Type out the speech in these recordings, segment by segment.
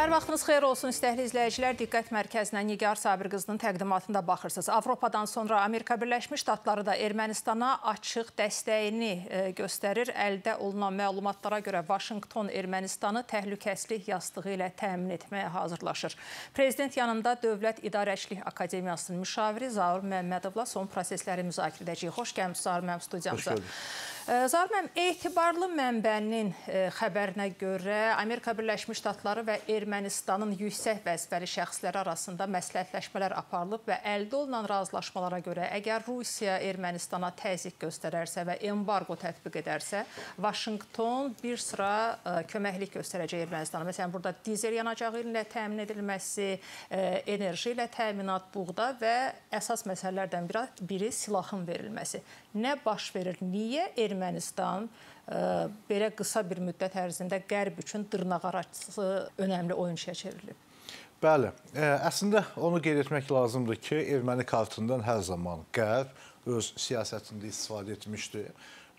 Hər vaxtınız xeyir olsun istəkli izləyicilər. Diqqət mərkəzinə Nigar Sabirqızının təqdimatında baxırsınız. Avropadan sonra Amerika Birləşmiş Ştatları da Ermənistana açıq dəstəyini e, göstərir. Əldə olunan məlumatlara görə Vaşinqton Ermənistanı təhlükəsizlik yastığı ilə təmin etməyə hazırlaşır. Prezident yanında Dövlət İdarəçilik Akademiyasının müşaviri Zaur Məmmədovla son prosesləri müzakirə edəcəyik. Xoş gəlmisiniz Zaur müəllim studiyamıza. Xoş gəldik. Zahir müəllim, etibarlı mənbənin e, xəbərinə görə Amerika Birləşmiş Ştatları və Ermənistanın yüksək vəzifəli şəxsləri arasında məsləhətləşmələr aparılıb və əldə olunan razılaşmalara görə əgər Rusiya Ermənistana təzyiq göstərərsə və embargo tətbiq edərsə, Vaşinqton bir sıra e, köməklik göstərəcək Ermənistana. Məsələn, burada dizel yanacağı ilə təmin edilməsi, e, enerji ilə təminat, buğda və əsas məsələlərdən biri silahın verilməsi nə baş verir? Niyə Ermənistan ə, e, belə qısa bir müddət ərzində Qərb üçün dırnaqarası önəmli oyunçuya çevrilib? Bəli. Ə, e, əslində onu qeyd etmək lazımdır ki, erməni kartından hər zaman Qərb öz siyasətində istifadə etmişdi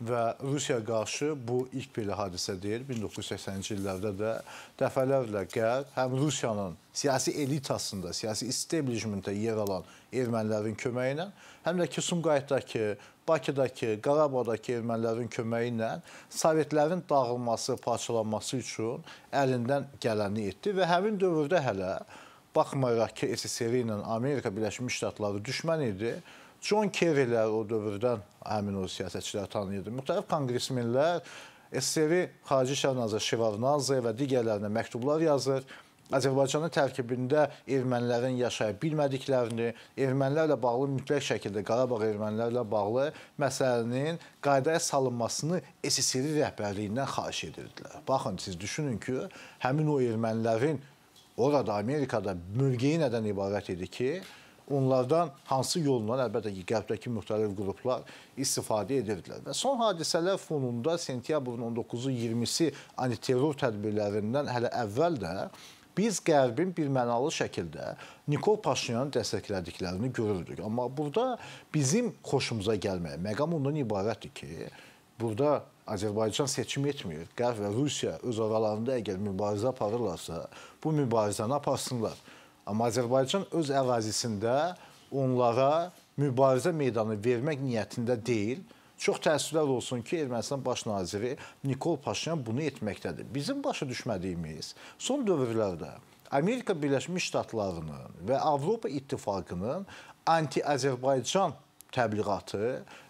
və Rusiyaya qarşı bu ilk belə hadisə deyil. 1980-ci illərdə də dəfələrlə Qərb həm Rusiyanın siyasi elitasında, siyasi establishmentdə yer alan ermənilərin köməyi ilə, həm də ki Sumqayıtdakı Bakıdakı, Qarabağdakı ermənilərin köməyi ilə Sovetlərin dağılması, parçalanması üçün əlindən gələni etdi və həmin dövrdə hələ baxmayaraq ki, SSR ilə Amerika Birləşmiş Ştatları düşmən idi, John Kerry-lər o dövrdən həmin o siyasətçiləri tanıyırdı. Müxtəlif konqresmenlər SSR-i Xarici İşlər Naziri Şevarnazə və digərlərinə məktublar yazır. Azərbaycanın tərkibində ermənilərin yaşaya bilmədiklərini, ermənilərlə bağlı mütləq şəkildə Qarabağ ermənilərlə bağlı məsələnin qaydaya salınmasını SSRİ rəhbərliyindən xahiş edirdilər. Baxın, siz düşünün ki, həmin o ermənilərin orada Amerikada mövqeyi nədən ibarət idi ki, onlardan hansı yolla əlbəttə ki, qərbdəki müxtəlif qruplar istifadə edirdilər. Və son hadisələr fonunda sentyabrın 19-20-si antiterror tədbirlərindən hələ əvvəl də biz Qərbin birmənalı şəkildə Nikol Paşinyanı dəstəklədiklərini görürdük. Amma burada bizim xoşumuza gəlməyə məqam ondan ibarətdir ki, burada Azərbaycan seçim etmir. Qərb və Rusiya öz aralarında əgər mübarizə aparırlarsa, bu mübarizəni aparsınlar. Amma Azərbaycan öz ərazisində onlara mübarizə meydanı vermək niyyətində deyil. Çox təəssüflər olsun ki, Ermənistan baş naziri Nikol Paşinyan bunu etməkdədir. Bizim başa düşmədiyimiz son dövrlərdə Amerika Birləşmiş Ştatlarının və Avropa İttifaqının anti-Azərbaycan təbliğatı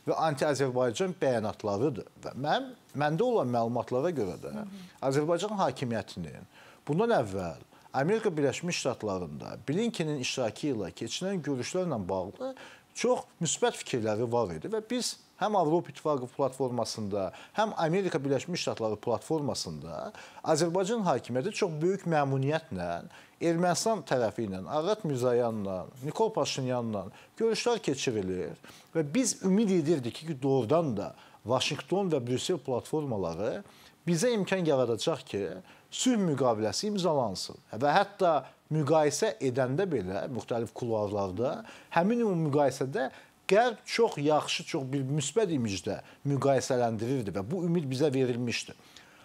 və anti-Azərbaycan bəyanatlarıdır. Və mən məndə olan məlumatlara görə də Hı -hı. Azərbaycan hakimiyyətinin bundan əvvəl Amerika Birləşmiş Ştatlarında Blinkenin iştirakı ilə keçirilən görüşlərlə bağlı çox müsbət fikirləri var idi və biz həm Avropa İttifaqı platformasında, həm Amerika Birləşmiş Ştatları platformasında Azərbaycan hakimiyyəti çox böyük məmnuniyyətlə Ermənistan tərəfi ilə, Arat Mirzayanla, Nikol Paşinyanla görüşlər keçirilir və biz ümid edirdik ki, doğrudan da Vaşinqton və Brüssel platformaları bizə imkan yaradacaq ki, sülh müqaviləsi imzalansın və hətta müqayisə edəndə belə müxtəlif kulvarlarda həmin o müqayisədə Qərb çox yaxşı, çox bir müsbət imicdə müqayisələndirirdi və bu ümid bizə verilmişdi.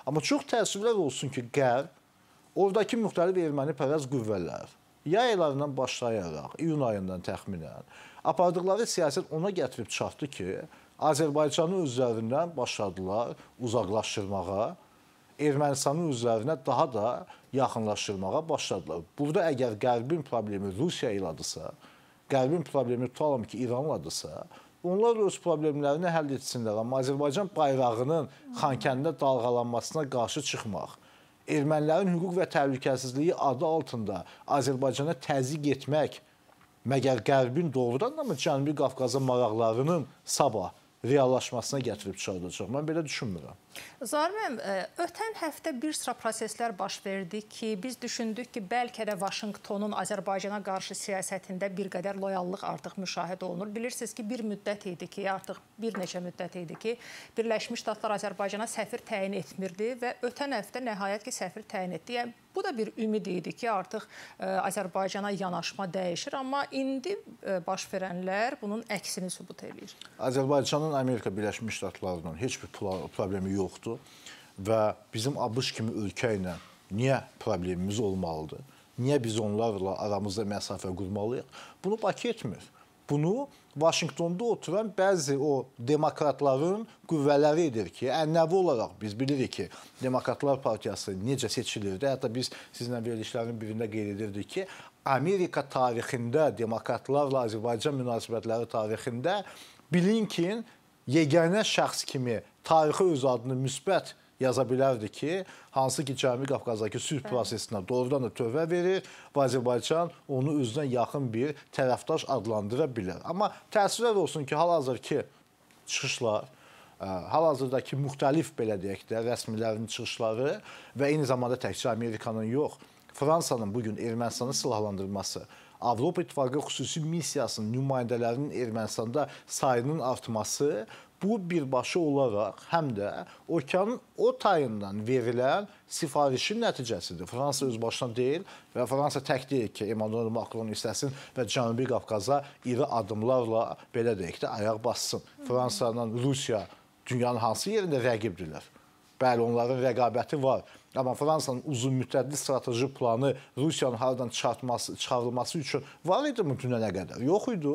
Amma çox təəssüflər olsun ki, Qərb oradakı müxtəlif erməni pərəz qüvvələr yay aylarından başlayaraq iyun ayından təxminən apardıqları siyasət ona gətirib çatdı ki, Azərbaycanı özlərindən başladılar uzaqlaşdırmağa, Ermənistanın özlərinə daha da yaxınlaşdırmağa başladılar. Burada əgər Qərbin problemi Rusiya ilədirsə, Qərbin problemi tutalım ki, İranladırsa, onlar öz problemlərini həll etsinlər. Amma Azərbaycan bayrağının Xankəndə dalğalanmasına qarşı çıxmaq, ermənilərin hüquq və təhlükəsizliyi adı altında Azərbaycana təzyiq etmək, məgər Qərbin doğrudan da mı Cənubi Qafqaza maraqlarının sabah reallaşmasına gətirib çıxardacaq. Mən belə düşünmürəm. Zahir müəllim, e, ötən həftə bir sıra proseslər baş verdi ki, biz düşündük ki, bəlkə də Vaşinqtonun Azərbaycana qarşı siyasətində bir qədər loyallıq artıq müşahidə olunur. Bilirsiniz ki, bir müddət idi ki, artıq bir neçə müddət idi ki, Birləşmiş Ştatlar Azərbaycana səfir təyin etmirdi və ötən həftə nəhayət ki, səfir təyin etdi. Yəni Bu da bir ümid idi ki, artıq e, Azərbaycana yanaşma dəyişir, amma indi e, baş verənlər bunun əksini sübut edir. Azərbaycanın Amerika Birləşmiş Ştatlarının heç bir problemi yoxdur və bizim ABŞ kimi ölkə ilə niyə problemimiz olmalıdır? Niyə biz onlarla aramızda məsafə qurmalıyıq? Bunu Bakı etmir. Bunu Vaşinqtonda oturan bəzi o demokratların qüvvələri edir ki, ənənəvi olaraq biz bilirik ki, Demokratlar Partiyası necə seçilirdi. Hətta biz sizlə verilişlərin birində qeyd edirdik ki, Amerika tarixində demokratlarla Azərbaycan münasibətləri tarixində Blinken yeganə şəxs kimi tarixə öz adını müsbət yaza bilərdi ki, hansı ki Cənubi Qafqazdakı sülh prosesinə doğrudan da tövbə verir və Azərbaycan onu özünə yaxın bir tərəfdaş adlandıra bilər. Amma təəssüflər olsun ki, hal-hazırki çıxışlar e, hal-hazırdakı müxtəlif belə deyək də rəsmilərin çıxışları və eyni zamanda təkcə Amerikanın yox, Fransanın bu gün Ermənistanı silahlandırması, Avropa İttifaqı xüsusi missiyasının nümayəndələrinin Ermənistanda sayının artması bu birbaşa olaraq həm də okeanın o tayından verilən sifarişin nəticəsidir. Fransa öz başına deyil və Fransa tək deyil ki, Emmanuel Macron istəsin və Cənubi Qafqaza iri addımlarla belə deyək də ayaq bassın. Fransanın Rusiya dünyanın hansı yerində rəqibdirlər? Bəli, onların rəqabəti var. Amma Fransanın uzunmüddətli strateji planı Rusiyanın haradan çıxartması, çıxarılması üçün var idi mi dünənə qədər? Yox idi.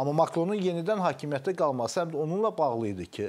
Amma Makronun yenidən hakimiyyətdə qalması həm də onunla bağlı idi ki,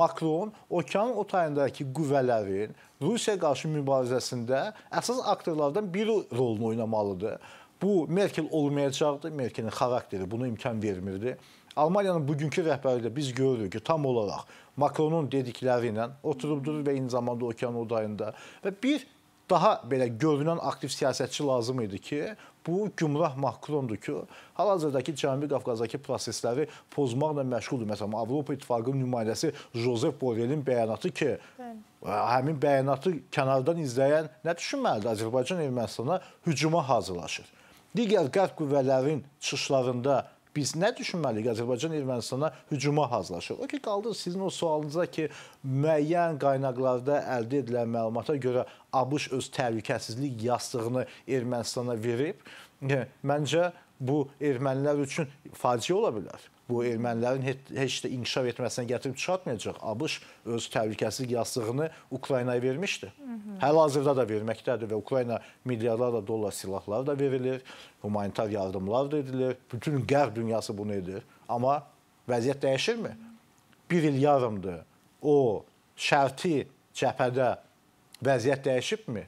Makron okeanın o tayındakı qüvvələrin Rusiya qarşı mübarizəsində əsas aktorlardan biri rolunu oynamalıdır. Bu Merkel olmayacaqdı. Merkelin xarakteri buna imkan vermirdi. Almaniyanın bugünkü rəhbəri də biz görürük ki, tam olaraq Makronun dedikləri ilə oturub durur və eyni zamanda okean odayında və bir daha belə görünən aktiv siyasətçi lazım idi ki, bu Gümrah Makrondur ki, hal-hazırdakı Cənubi Qafqazdakı prosesləri pozmaqla məşğuldur. Məsələn, Avropa İttifaqının nümayəndəsi Jozef Borrellin bəyanatı ki, Bəli. həmin bəyanatı kənardan izləyən nə düşünməlidir? Azərbaycan Ermənistana hücuma hazırlaşır. Digər qərb qüvvələrin çıxışlarında biz nə düşünməliyik? Azərbaycan Ermənistana hücuma hazırlaşır. O ki, qaldı sizin o sualınıza ki, müəyyən qaynaqlarda əldə edilən məlumata görə ABŞ öz təhlükəsizlik yastığını Ermənistana verib. Hə, məncə bu ermənilər üçün faciə ola bilər. Bu ermənilərin heç də inkişaf etməsinə gətirib çıxartmayacaq. ABŞ öz təhlükəsizlik yastığını Ukraynaya vermişdi. Hal-hazırda da verməkdədir və Ukrayna milyardlarla dollar silahları da verilir, humanitar yardımlar da edilir. Bütün qərb dünyası bunu edir. Amma vəziyyət dəyişirmi? Bir il yarımdır o şərti cəbhədə vəziyyət dəyişibmi?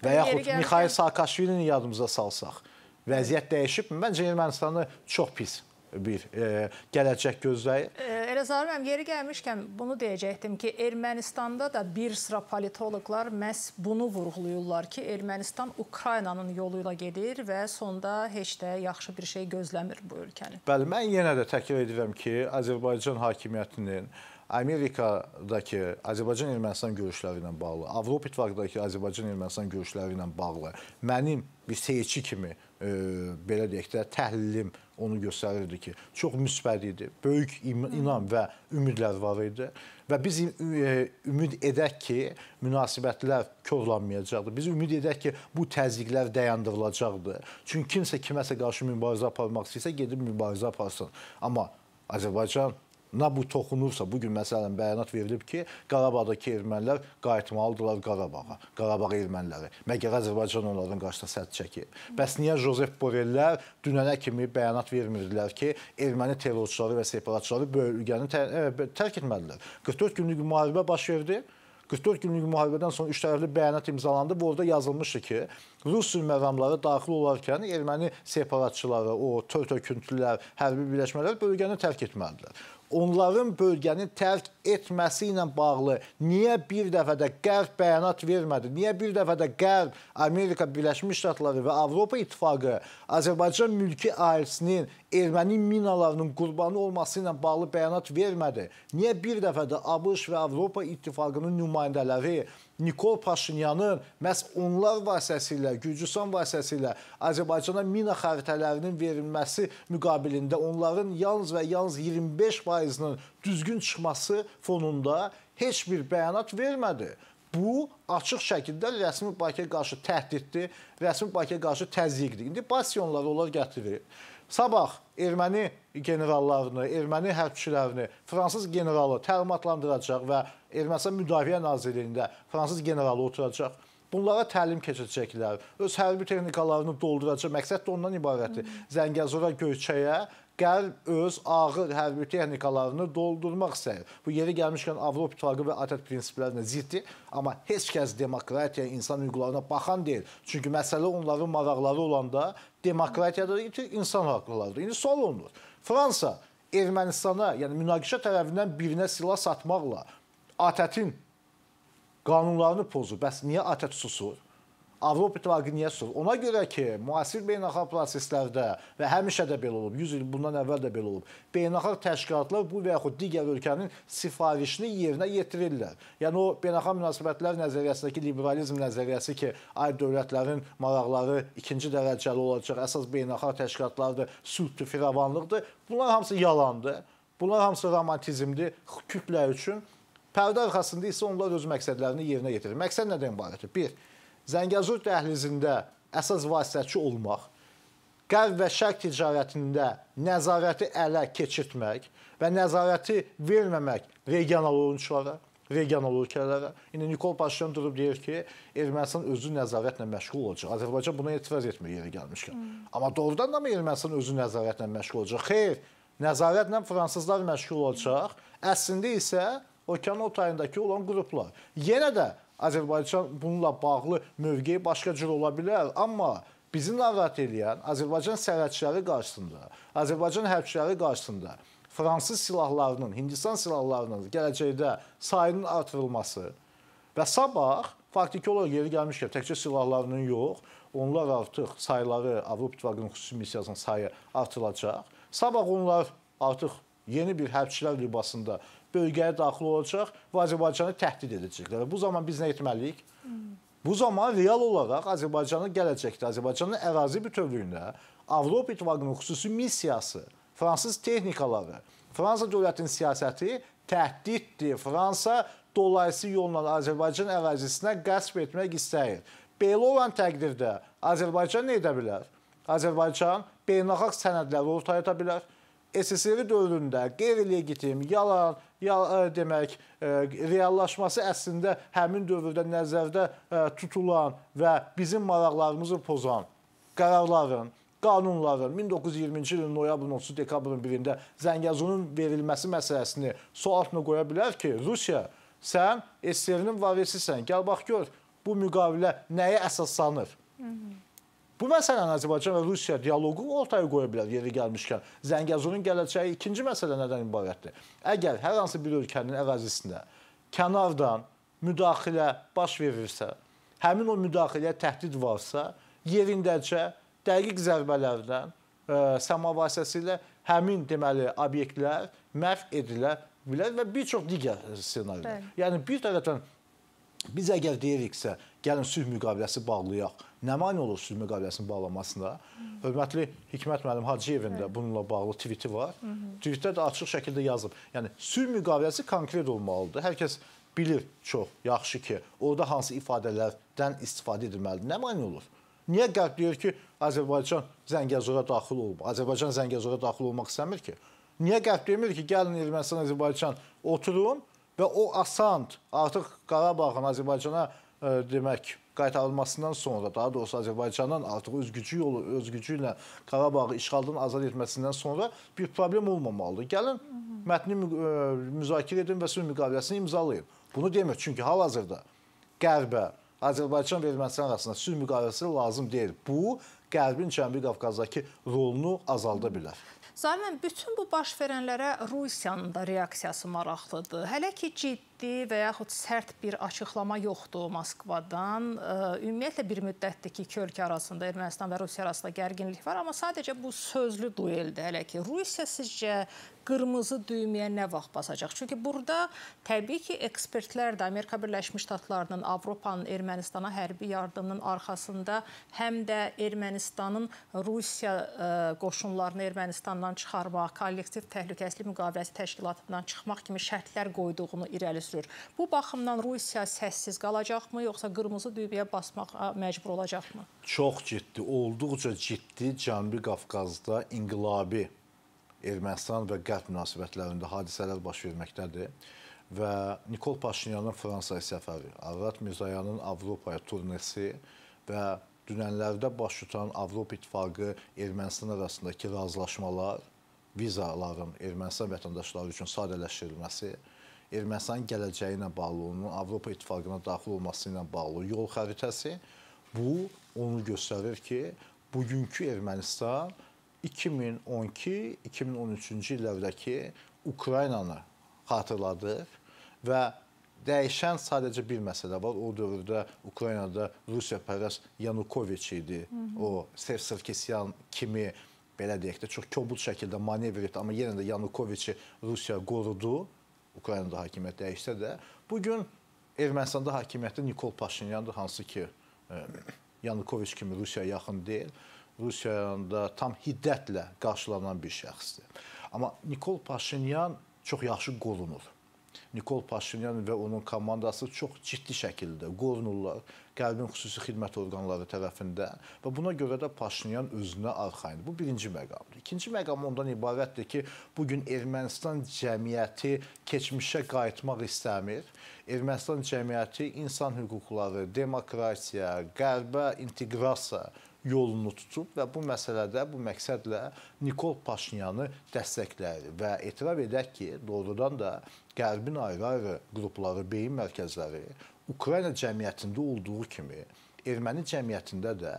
Və yaxud Mikhail Saakashvilini yadımıza salsaq, vəziyyət dəyişibmi? Məncə Ermənistanı çox pis bir e, gələcək gözləyir. E, elə zarım yeri gəlmişkən bunu deyəcəkdim ki, Ermənistanda da bir sıra politoloqlar məhz bunu vurğulayırlar ki, Ermənistan Ukraynanın yolu ilə gedir və sonda heç də yaxşı bir şey gözləmir bu ölkəni. Bəli, mən yenə də təkrar edirəm ki, Azərbaycan hakimiyyətinin Amerikadakı Azərbaycan-Ermənistan görüşləri ilə bağlı, Avropa İttifaqındakı Azərbaycan-Ermənistan görüşləri ilə bağlı mənim bir seyirci kimi e, belə deyək də təhlilim onu göstərirdi ki, çox müsbət idi. Böyük inam və ümidlər var idi və biz e, ümid edək ki, münasibətlər körlənməyəcəkdir. Biz ümid edək ki, bu təzyiqlər dayandırılacaqdır. Çünki kimsə kiməsə qarşı mübarizə aparmaq istəyirsə, gedib mübarizə aparsın. Amma Azərbaycan na bu toxunursa, bu gün məsələn bəyanat verilib ki, Qarabağdakı ermənilər qayıtmalıdırlar Qarabağa, Qarabağ erməniləri. Məgər Azərbaycan onların qarşısında sədd çəkir. Bəs niyə Jozef Borellər dünənə kimi bəyanat vermirdilər ki, erməni terrorçuları və separatçıları bölgəni e, tərk etmədilər? 44 günlük müharibə baş verdi. 44 günlük müharibədən sonra üçtərəfli bəyanat imzalandı. Bu orada yazılmışdı ki, Rus sülməramları daxil olarkən erməni separatçıları, o tör-töküntülər, hərbi birləşmələr bölgəni tərk etməlidirlər onların bölgəni tərk etməsi ilə bağlı niyə bir dəfə də Qərb bəyanat vermədi? Niyə bir dəfə də Qərb, Amerika Birləşmiş Ştatları və Avropa İttifaqı Azərbaycan mülki ailisinin erməni minalarının qurbanı olması ilə bağlı bəyanat vermədi? Niyə bir dəfə də ABŞ və Avropa İttifaqının nümayəndələri Nikol Paşinyanın məhz onlar vasitəsilə, Gürcüstan vasitəsilə Azərbaycana mina xəritələrinin verilməsi müqabilində onların yalnız və yalnız 25%-nin düzgün çıxması fonunda heç bir bəyanat vermədi. Bu açıq şəkildə rəsmi Bakıya qarşı təhdiddir, rəsmi Bakıya qarşı təzyiqdir. İndi bastionları onlar gətirir. Sabah erməni generallarını, erməni hərbçilərini fransız generalı təlimatlandıracaq və Ermənistan Müdafiə Nazirliyində fransız generalı oturacaq. Bunlara təlim keçirəcəklər. Öz hərbi texnikalarını dolduracaq. Məqsəd də ondan ibarətdir. Zəngəzura, Göyçəyə qəlb öz ağır hərbi texnikalarını doldurmaq istəyir. Bu yeri gəlmişkən Avropa İttifaqı və ATƏT e prinsiplərinə ziddir, amma heç kəs demokratiya, insan hüquqlarına baxan deyil. Çünki məsələ onların maraqları olanda demokratiyadır, insan hüquqlarıdır. İndi sual olunur. Fransa Ermənistana, yəni münaqişə tərəfindən birinə silah satmaqla ATƏT-in e qanunlarını pozur. Bəs niyə ATƏT e susur? Avropa İttifaqı niyə sor? Ona görə ki, müasir beynəlxalq proseslərdə və həmişə də belə olub, 100 il bundan əvvəl də belə olub. Beynəlxalq təşkilatlar bu və yaxud digər ölkənin sifarişini yerinə yetirirlər. Yəni o beynəlxalq münasibətlər nəzəriyyəsindəki liberalizm nəzəriyyəsi ki, ay dövlətlərin maraqları ikinci dərəcəli olacaq, əsas beynəlxalq təşkilatlardır, sülhdür, firavanlıqdır. Bunlar hamısı yalandır. Bunlar hamısı romantizmdir kütlə üçün. Pərdə arxasında isə onlar öz məqsədlərini yerinə yetirir. Məqsəd nədən ibarətdir? 1 Zəngəzur dəhlizində əsas vasitəçi olmaq, qərb və şərq ticarətində nəzarəti ələ keçirtmək və nəzarəti verməmək regional oyunçulara, regional ölkələrə. İndi Nikol Paşinyan durub deyir ki, Ermənistan özü nəzarətlə məşğul olacaq. Azərbaycan buna etiraz etmir yeri gəlmişkən. Hmm. Amma doğrudan da mı Ermənistan özü nəzarətlə məşğul olacaq? Xeyr, nəzarətlə fransızlar məşğul olacaq. Əslində isə okean o tayındakı olan qruplar. Yenə də Azərbaycan bununla bağlı mövqeyi başqa cür ola bilər, amma bizi narahat eləyən Azərbaycan sərhədçiləri qarşısında, Azərbaycan hərbçiləri qarşısında fransız silahlarının, Hindistan silahlarının gələcəkdə sayının artırılması və sabah faktiki olaraq yeri gəlmişkən təkcə silahlarının yox, onlar artıq sayları Avropa İttifaqının xüsusi missiyasının sayı artırılacaq. Sabah onlar artıq yeni bir hərbçilər libasında bölgəyə daxil olacaq və Azərbaycanı təhdid edəcəklər. Bu zaman biz nə etməliyik? Hmm. Bu zaman real olaraq Azərbaycanın gələcəkdə, Azərbaycanın ərazi bütövlüyündə Avropa İttifaqının xüsusi missiyası, fransız texnikaları, Fransa dövlətinin siyasəti təhdiddir. Fransa dolayısı yolla Azərbaycan ərazisinə qəsb etmək istəyir. Belə olan təqdirdə Azərbaycan nə edə bilər? Azərbaycan beynəlxalq sənədləri ortaya ata bilər. SSRİ dövründə qeyri legitim, yalan, ya demək reallaşması əslində həmin dövrdə nəzərdə tutulan və bizim maraqlarımızı pozan qərarların qanunların 1920-ci ilin noyabrın 30 dekabrın 1-də Zəngəzurun verilməsi məsələsini sual altına qoya bilər ki, Rusiya, sən SSR-nin varisisən. Gəl bax gör, bu müqavilə nəyə əsaslanır? Hı -hı. Bu məsələni Azərbaycan və Rusiya dialoqu ortaya qoya bilər yeri gəlmişkən. Zəngəzurun gələcəyi ikinci məsələ nədən ibarətdir? Əgər hər hansı bir ölkənin ərazisində kənardan müdaxilə baş verirsə, həmin o müdaxiləyə təhdid varsa, yerindəcə dəqiq zərbələrdən e, səma vasitəsilə həmin deməli obyektlər məhv edilə bilər və bir çox digər ssenarilər. Yəni bir tərəfdən biz əgər deyiriksə, gəlin sülh müqaviləsi bağlayaq Nə mane olur sülh müqaviləsinin bağlanmasına? Hörmətli Hikmət müəllim Hacıyevin də bununla bağlı tviti var. Tweetdə də açıq şəkildə yazıb. Yəni sülh müqaviləsi konkret olmalıdır. Hər kəs bilir çox yaxşı ki, orada hansı ifadələrdən istifadə edilməlidir. Nə mane olur? Niyə Qərb deyir ki, Azərbaycan Zəngəzura daxil olub? Azərbaycan Zəngəzura daxil olmaq istəmir ki. Niyə Qərb demir ki, gəlin Ermənistan, Azərbaycan oturun və o asant artıq Qarabağın Azərbaycana ə, e, demək qaytarılmasından sonra, daha doğrusu Azərbaycanın artıq öz gücü yolu, öz gücü ilə Qarabağı işğaldan azad etməsindən sonra bir problem olmamalıdır. Gəlin mətni e, müzakirə edin və sülh müqaviləsini imzalayın. Bunu demir, çünki hal-hazırda Qərbə, Azərbaycan və Ermənistan arasında sülh müqaviləsi lazım deyil. Bu, Qərbin Cənubi Qafqazdakı rolunu azalda bilər. Zalimən, bütün bu baş verənlərə Rusiyanın da reaksiyası maraqlıdır. Hələ ki, ciddi ciddi və yaxud sərt bir açıqlama yoxdur Moskvadan. Ümumiyyətlə bir müddətdir ki, iki ölkə arasında Ermənistan və Rusiya arasında gərginlik var, amma sadəcə bu sözlü dueldir hələ ki. Rusiya sizcə qırmızı düyməyə nə vaxt basacaq? Çünki burada təbii ki, ekspertlər də Amerika Birləşmiş Ştatlarının, Avropanın Ermənistana hərbi yardımının arxasında həm də Ermənistanın Rusiya qoşunlarını Ermənistandan çıxarmaq, kollektiv təhlükəsizlik müqaviləsi təşkilatından çıxmaq kimi şərtlər qoyduğunu irəli sürür sür. Bu baxımdan Rusiya səssiz qalacaqmı, yoxsa qırmızı düyməyə basmaq məcbur olacaqmı? Çox ciddi, olduqca ciddi Cənubi Qafqazda inqilabi Ermənistan və Qərb münasibətlərində hadisələr baş verməkdədir və Nikol Paşinyanın Fransaya səfəri, Arat Mirzayanın Avropaya turnesi və dünənlərdə baş tutan Avropa İttifaqı Ermənistan arasındakı razılaşmalar, vizaların Ermənistan vətəndaşları üçün sadələşdirilməsi Ermənistanın gələcəyi ilə bağlı, onun Avropa İttifaqına daxil olması ilə bağlı yol xəritəsi bu onu göstərir ki, bugünkü Ermənistan 2012-2013-cü illərdəki Ukraynanı xatırladır və dəyişən sadəcə bir məsələ var. O dövrdə Ukraynada Rusiya pərəst Yanukoviç idi. Hı -hı. O Serj Sarkisyan kimi belə deyək də çox kobud şəkildə manevr etdi, amma yenə də Yanukoviçi Rusiya qorudu Ukraynada hakimiyyət dəyişsə də, bu gün Ermənistanda hakimiyyətdə Nikol Paşinyandır, hansı ki e, Yanukoviç kimi Rusiyaya yaxın deyil. Rusiyada tam hiddətlə qarşılanan bir şəxsdir. Amma Nikol Paşinyan çox yaxşı qolunur. Nikol Paşinyan və onun komandası çox ciddi şəkildə qorunurlar qəlbin xüsusi xidmət orqanları tərəfindən və buna görə də Paşinyan özünə arxayındır. Bu birinci məqamdır. İkinci məqam ondan ibarətdir ki, bu gün Ermənistan cəmiyyəti keçmişə qayıtmaq istəmir. Ermənistan cəmiyyəti insan hüquqları, demokratiya, qərbə inteqrasiya yolunu tutub və bu məsələdə bu məqsədlə Nikol Paşinyanı dəstəkləyir və etiraf edək ki, doğrudan da Qərbin ayrı-ayrı qrupları, beyin mərkəzləri Ukrayna cəmiyyətində olduğu kimi erməni cəmiyyətində də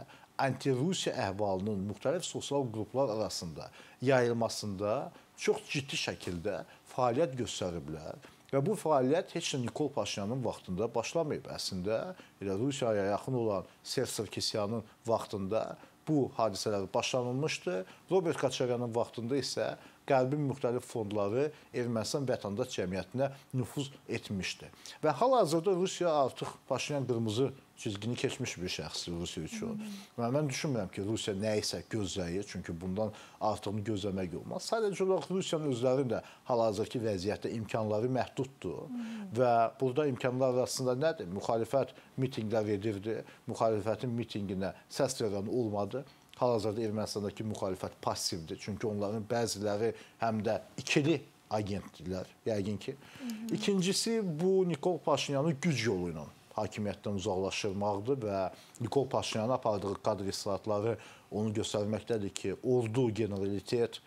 anti-Rusiya əhvalının müxtəlif sosial qruplar arasında yayılmasında çox ciddi şəkildə fəaliyyət göstəriblər Və bu fəaliyyət heç də Nikol Paşinyanın vaxtında başlamayıb. Əslində elə Rusiyaya yaxın olan Serj Sarkisyanın vaxtında bu hadisələr başlanılmışdı. Robert Kaçaryanın vaxtında isə Qərbin müxtəlif fondları Ermənistan vətəndaş cəmiyyətinə nüfuz etmişdi. Və hal-hazırda Rusiya artıq Paşinyan qırmızı cizgini keçmiş bir şəxsdir Rusiya üçün. Və mən düşünmürəm ki, Rusiya nə isə gözləyir, çünki bundan artığını gözləmək olmaz. Sadəcə olaraq Rusiyanın özlərinin də hal-hazırki vəziyyətdə imkanları məhduddur. Hı -hı. Və burada imkanlar arasında nədir? Müxalifət mitinqlər edirdi, müxalifətin mitinqinə səs verən olmadı hal-hazırda Ermənistandakı müxalifət passivdir. Çünki onların bəziləri həm də ikili agentdirlər, yəqin ki. Hı -hı. İkincisi bu Nikol Paşinyanı güc yolu ilə hakimiyyətdən uzaqlaşdırmaqdır və Nikol Paşinyanın apardığı kadr islahatları onu göstərməkdədir ki, ordu, generalitet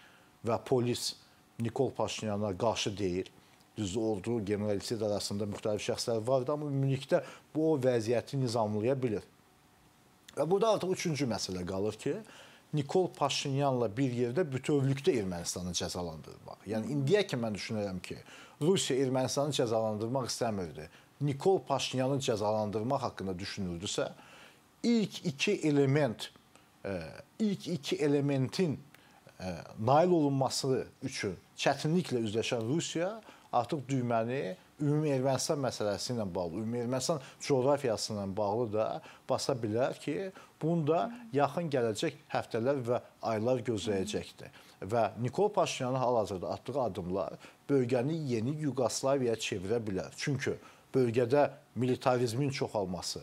və polis Nikol Paşinyana qarşı deyil. Düzdür, ordu, generalitet arasında müxtəlif şəxslər vardı, amma ümumilikdə bu o vəziyyəti nizamlaya bilir. Və burada artıq üçüncü məsələ qalır ki, Nikol Paşinyanla bir yerdə bütövlükdə Ermənistanı cəzalandırmaq. Yəni indiyə ki mən düşünürəm ki, Rusiya Ermənistanı cəzalandırmaq istəmirdi. Nikol Paşinyanı cəzalandırmaq haqqında düşünüldüsə, ilk iki element e, ilk iki elementin e, nail olunması üçün çətinliklə üzləşən Rusiya artıq düyməni ümumi Ermənistan məsələsi ilə bağlı, ümumi Ermənistan coğrafiyası ilə bağlı da basa bilər ki, bunu da yaxın gələcək həftələr və aylar gözləyəcəkdir. Və Nikol Paşinyanın hal-hazırda atdığı addımlar bölgəni yeni Yuqoslaviyaya çevirə bilər. Çünki bölgədə militarizmin çoxalması,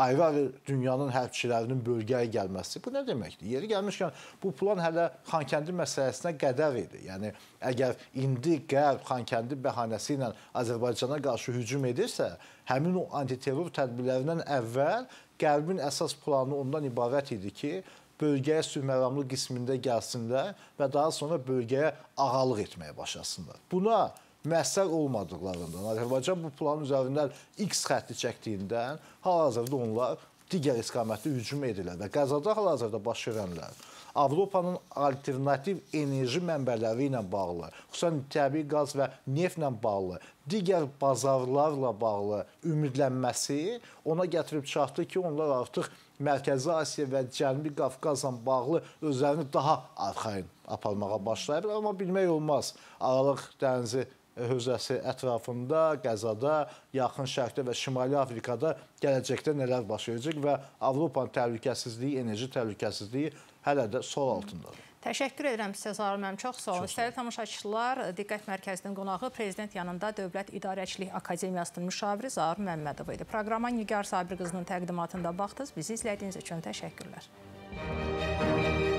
ayrı-ayrı dünyanın hərbçilərinin bölgəyə gəlməsi. Bu nə deməkdir? Yeri gəlmişkən bu plan hələ Xankəndi məsələsinə qədər idi. Yəni əgər indi Qərb Xankəndi bəhanəsi ilə Azərbaycana qarşı hücum edirsə, həmin o antiterror tədbirlərindən əvvəl Qərbin əsas planı ondan ibarət idi ki, bölgəyə sülhməramlı qismində gəlsinlər və daha sonra bölgəyə ağalıq etməyə başlasınlar. Buna müəssər olmadıqlarından, Azərbaycan bu planın üzərindən X xətti çəkdiyindən hal-hazırda onlar digər istiqamətdə hücum edirlər və Qəzada hal-hazırda baş verənlər Avropanın alternativ enerji mənbələri ilə bağlı, xüsusən təbii qaz və neftlə bağlı, digər bazarlarla bağlı ümidlənməsi ona gətirib çatdı ki, onlar artıq Mərkəzi Asiya və Cənubi Qafqazla bağlı özlərini daha arxayın aparmağa başlayıblar, amma bilmək olmaz. Aralıq dənizi hövzəsi ətrafında, Qəzada, Yaxın Şərqdə və Şimali Afrikada gələcəkdə nələr baş verəcək və Avropanın təhlükəsizliyi, enerji təhlükəsizliyi hələ də sol altındadır. Təşəkkür edirəm sizə Zahir müəllim. Çox sağ olun. İstəyir tamaşaçılar, Diqqət Mərkəzinin qonağı Prezident yanında Dövlət İdarəçilik Akademiyasının müşaviri Zahir Məmmədov idi. Proqrama Nigar Sabir qızının təqdimatında baxdınız. Bizi izlədiyiniz üçün təşəkkürlər. Müzik